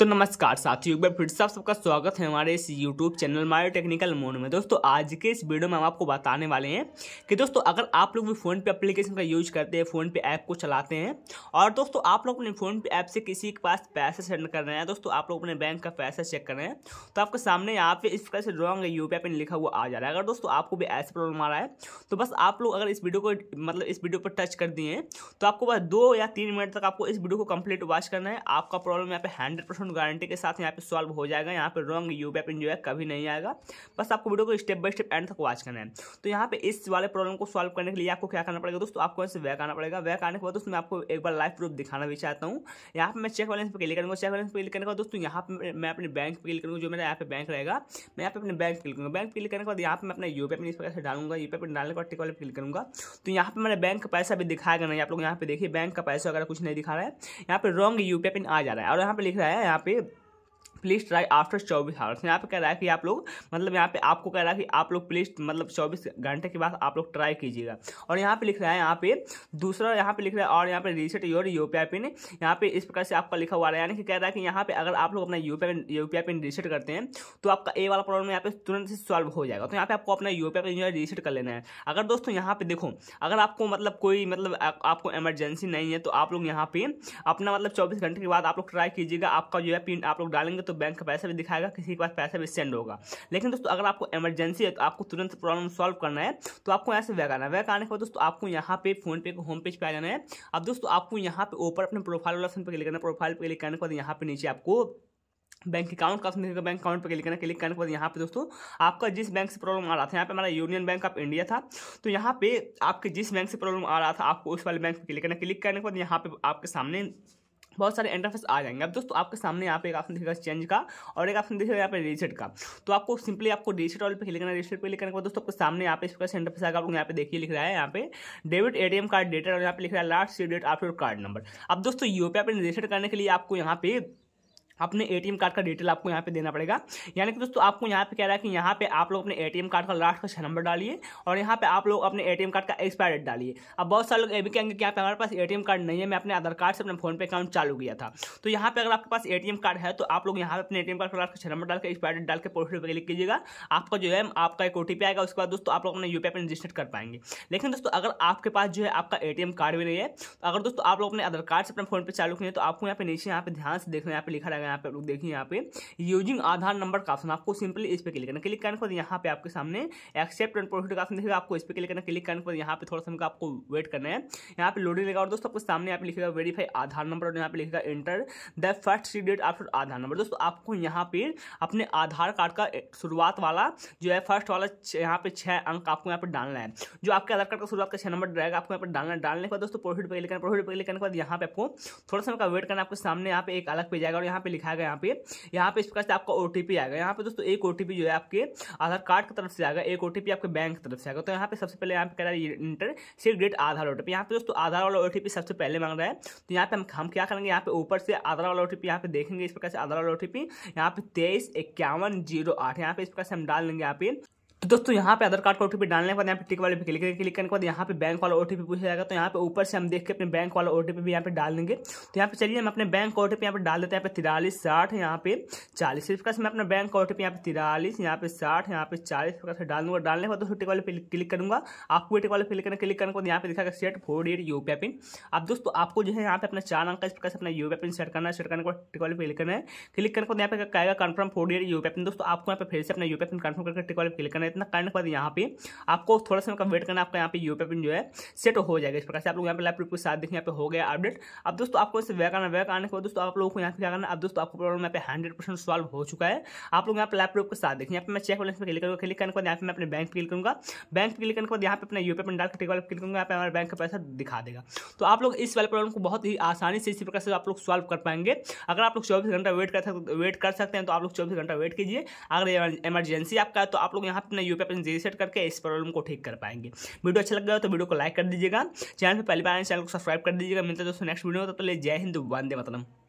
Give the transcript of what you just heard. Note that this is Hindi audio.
तो नमस्कार साथियों एक बार फिर से आप सबका स्वागत है हमारे इस यूट्यूब चैनल मायो टेक्निकल मोड में दोस्तों आज के इस वीडियो में हम आपको बताने वाले हैं कि दोस्तों अगर आप लोग भी फ़ोन पे एप्लीकेशन का यूज करते हैं फ़ोन पे ऐप को चलाते हैं और दोस्तों आप लोग अपने फ़ोन पे ऐप से किसी के पास पैसे सेंड कर रहे हैं दोस्तों आप लोग अपने बैंक का पैसा चेक कर रहे हैं तो आपके सामने यहाँ पे इस प्रकार से रॉन्ग यू पी पे लिखा हुआ आ जा रहा है अगर दोस्तों आपको भी ऐसे प्रॉब्लम आ रहा है तो बस आप लोग अगर इस वीडियो को मतलब इस वीडियो पर टच कर दिए तो आपको बस दो या तीन मिनट तक आपको इस वीडियो को कंप्लीट वॉच करना है आपका प्रॉब्लम यहाँ पे हंड्रेड एकदम गारंटी के साथ यहाँ पे सॉल्व हो जाएगा यहाँ पे रॉन्ग यू बैपिन जो है कभी नहीं आएगा बस आपको वीडियो को स्टेप बाय स्टेप एंड तक वॉच करना है तो यहाँ पे इस वाले प्रॉब्लम को सॉल्व करने के लिए आपको क्या करना पड़ेगा दोस्तों आपको वैक आना पड़ेगा वैक आने के बाद दोस्तों मैं आपको एक बार लाइव प्रूफ दिखाना भी चाहता हूँ यहाँ पर मैं चेक बैलेंस पर क्लिक करूँगा चेक बैलेंस पर क्लिक करने के बाद दोस्तों यहाँ पर मैं अपने बैंक पर क्लिक करूँगा जो मेरा यहाँ पे बैंक रहेगा मैं यहाँ पर अपने बैंक क्लिक करूँगा बैंक क्लिक करने के बाद यहाँ पर मैं अपने यू पी इस प्रकार डालूंगा यू पी पे डालने के बाद टिक वाले क्लिक करूँगा तो यहाँ पर मैंने बैंक का पैसा भी दिखाएगा नहीं आप लोग यहाँ पे देखिए बैंक का पैसा वगैरह कुछ नहीं दिखा रहा है यहाँ पर रॉन्ग यू पी पे आ जा रहा है और यहाँ पर लिख रहा है यहाँ यहाँ पे प्लीज ट्राई आफ्टर चौबीस आवर्स यहाँ पे कह रहा है कि आप लोग मतलब यहाँ पे आपको कह रहा है कि आप लोग प्लीज मतलब चौबीस घंटे के बाद आप लोग ट्राई कीजिएगा और यहाँ पे लिख रहा है यहाँ पे दूसरा यहाँ पे लिख रहा है और यहाँ पे reset your U P I PIN यहाँ पे इस प्रकार से आपका लिखा हुआ है यानी कि कह रहा है कि यहाँ पे अगर आप लोग अपना U U P P I PIN reset करते हैं तो आपका ए वाला प्रॉब्लम यहाँ पे तुरंत से सॉल्व हो जाएगा तो यहाँ पे आपको अपना यू आई पिन जो है रीसेट कर लेना है अगर दोस्तों यहाँ पे देखो अगर आपको मतलब कोई मतलब आपको इमरजेंसी नहीं है तो आप लोग यहाँ पे अपना मतलब चौबीस घंटे के बाद आप लोग ट्राई कीजिएगा आपका जो है पिन आप लोग डालेंगे तो बैंक का पैसा भी दिखाएगा किसी के पास पैसा भी सेंड होगा लेकिन दोस्तों अगर आपको इमरजेंसी है तो आपको तुरंत प्रॉब्लम सॉल्व करना है तो आपको यहाँ से वैग आना वैक आने के बाद दोस्तों आपको यहाँ पे फोन पे होम पेज पर आ जाना है अब दोस्तों आपको यहाँ पे ऊपर अपने प्रोफाइल वाला ऑप्शन पर क्लिक करना है प्रोफाइल पर क्लिक करने के बाद यहाँ पे नीचे आपको बैंक अकाउंट का ऑप्शन बैंक अकाउंट पर क्लिक करना क्लिक करने के बाद यहाँ पे दोस्तों आपका जिस बैंक से प्रॉब्लम आ रहा था यहाँ पे हमारा यूनियन बैंक ऑफ इंडिया था तो यहाँ पे आपके जिस बैंक से प्रॉब्लम आ रहा था आपको उस वाले बैंक पर क्लिक करना क्लिक करने के बाद यहाँ पे आपके सामने बहुत सारे इंटरफेस आ जाएंगे अब दोस्तों आपके सामने यहाँ पे एक ऑप्शन दिखेगा चेंज का और एक ऑप्शन दिखेगा यहाँ पे रीसेट का तो आपको सिंपली आपको रीसेट वाले पे क्लिक करना रीसेट पे क्लिक करने के बाद दोस्तों आपके सामने यहाँ पे इस प्रकार से इंटरफेस आएगा आप यहाँ पे देखिए लिख रहा है यहाँ पे डेबिट एम कार्ड डेटा और यहाँ पे लिख रहा है last see date after card number अब दोस्तों यूपीआई पे रीसेट करने के लिए आपको यहाँ पे अपने एटीएम कार्ड का डिटेल आपको यहाँ पे देना पड़ेगा यानी कि दोस्तों आपको यहाँ पे कह रहा है कि यहाँ पे आप लोग अपने एटीएम कार्ड का लास्ट का छः नंबर डालिए और यहाँ पे आप लोग अपने एटीएम कार्ड का एक्सपायर डेट डालिए अब बहुत सारे लोग ये भी कहेंगे कि यहाँ पे हमारे पास एटीएम कार्ड नहीं है मैं अपने आधार कार्ड से अपने फोन पे अकाउंट चालू किया था तो यहाँ पर अगर आपके पास ए कार्ड है तो आप लोग यहाँ पे अपने ए कार्ड का लास्ट का छः नंबर डाल के एक्सपायर डेट डाल के पोस्ट पर क्लिक कीजिएगा आपका जो है आपका एक ओ आएगा उसके बाद दोस्तों आप लोग अपने यू पे रजिस्टर कर पाएंगे लेकिन दोस्तों अगर आपके पास जो है आपका ए कार्ड भी नहीं है अगर दोस्तों आप लोग अपने आधार कार्ड से अपने फोन पर चालू किए तो आपको यहाँ पे नीचे यहाँ पे ध्यान से देखना यहाँ पे लिखा रहेगा यहाँ पे आप लोग देखिए यहाँ पे यूजिंग आधार नंबर का ऑप्शन आपको सिंपली इस पर क्लिक करना क्लिक करने के बाद यहाँ पे आपके सामने एक्सेप्ट एंड प्रोफिट का ऑप्शन दिखेगा आपको इस पर क्लिक करना क्लिक करने के बाद यहाँ पे थोड़ा सा आपको वेट करना है यहाँ पे लोडिंग लगा और दोस्तों आपके सामने आप लिखेगा वेरीफाई आधार नंबर और यहाँ पे लिखेगा enter the first see date option Aadhaar number दोस्तों आपको यहाँ पे अपने आधार कार्ड का शुरुआत वाला जो है फर्स्ट वाला यहाँ पे छः अंक आपको यहाँ पर डालना है जो आपके आधार कार्ड का शुरुआत का छः नंबर रहेगा आपको यहाँ पर डालना है डालने के बाद दोस्तों प्रोफिट पे क्लिक करना प्रोफिट पे क्लिक करने के बाद यहाँ पे आपको थोड़ा सा वेट करना आपके सामने यहाँ पे एक अलग पे जाएगा और यहाँ पे लिखा गया यहाँ पे यहाँ पे इस प्रकार से आपका ओ आएगा यहाँ पे दोस्तों एक ओ जो है आपके आधार कार्ड की तरफ से आएगा एक ओ आपके बैंक की तरफ से आएगा तो यहाँ पे सबसे पहले यहाँ पे कह रहा है इंटर सिर्फ डेट आधार ओ यहाँ पे दोस्तों आधार वाला ओ सबसे पहले मांग रहा है तो यहाँ पे हम हम क्या करेंगे यहाँ पे ऊपर से आधार वाला ओ यहाँ पे देखेंगे इस प्रकार से आधार वाला ओ यहाँ पे तेईस इक्यावन जीरो आठ यहाँ पे इस प्रकार से हम डाल देंगे यहाँ पे तो दोस्तों यहाँ पे आधार कार्ड का ओटीपी डालने के बाद यहाँ पे टिक वाले पे क्लिक क्लिक करने के बाद यहाँ पे बैंक वाला ओटीपी पूछा जाएगा तो यहाँ पे ऊपर से हम देख के अपने बैंक वाला ओटीपी भी यहाँ पे डाल देंगे तो यहाँ पे चलिए हम अपने बैंक का ओटीपी यहाँ पे डाल देते हैं यहाँ पे तिरालीस साठ यहाँ पे चालीस इस प्रकार से मैं अपना बैंक का ओटीपी यहाँ पे तिरालीस यहाँ पे साठ यहाँ पे चालीस प्रकार से डाल दूंगा डालने के बाद दोस्तों टिक वाले क्लिक करूंगा आपको टिक वाले क्लिक करने क्लिक करने के बाद यहाँ पे दिखाएगा सेट फोर एट यूपीआई पिन अब दोस्तों आपको जो है यहाँ पे अपना चार अंक इस प्रकार से अपना पी पिन सेट करना है सेट करने के बाद टिक वाले क्लिक करना है क्लिक करने के बाद यहाँ पे कहेगा कन्फर्म फोर एट यूपीआई पिन दोस्तों आपको यहाँ पे फिर से अपना यूपीआई पिन कन्फर्म करके टिक वाले क्लिक करना है इतना करने के बाद यहाँ पे आपको थोड़ा समय का वेट करना आपका यहाँ पे यूपी पिन जो है सेट हो जाएगा इस प्रकार से आप लोग यहाँ पे लाइव प्रूफ के साथ देखिए यहाँ पे हो गया अपडेट अब दोस्तों आपको इसे वे करना वे करने के बाद दोस्तों आप लोगों को यहाँ पे क्या करना अब दोस्तों आपको प्रॉब्लम यहाँ पे हंड्रेड परसेंट सॉल्व हो चुका है आप लोग यहाँ पे लाइव प्रूफ के साथ देखिए यहाँ पे मैं चेक बैलेंस में क्लिक करूँगा क्लिक करने के बाद यहाँ पे मैं अपने बैंक पे क्लिक करूँगा बैंक पे क्लिक करने के बाद यहाँ पे अपना यूपी पिन डाल के टिक वाले क्लिक करूँगा यहाँ पे हमारे बैंक का पैसा दिखा देगा तो आप लोग इस वाले प्रॉब्लम को बहुत ही आसानी से इसी प्रकार से आप लोग सॉल्व कर पाएंगे अगर आप लोग चौबीस घंटा वेट कर सकते वेट कर सकते हैं तो आप लोग चौबीस घंटा वेट कीजिए अगर इमरजेंसी आपका है तो आप लोग यहाँ पर अपने यू पी अपन जी सेट करके इस प्रॉब्लम को ठीक कर पाएंगे वीडियो अच्छा लग गया तो वीडियो को लाइक कर दीजिएगा चैनल पर पहली बार चैनल को सब्सक्राइब कर दीजिएगा मिलते दोस्तों नेक्स्ट वीडियो में तो ले जय हिंद वंदे मतलब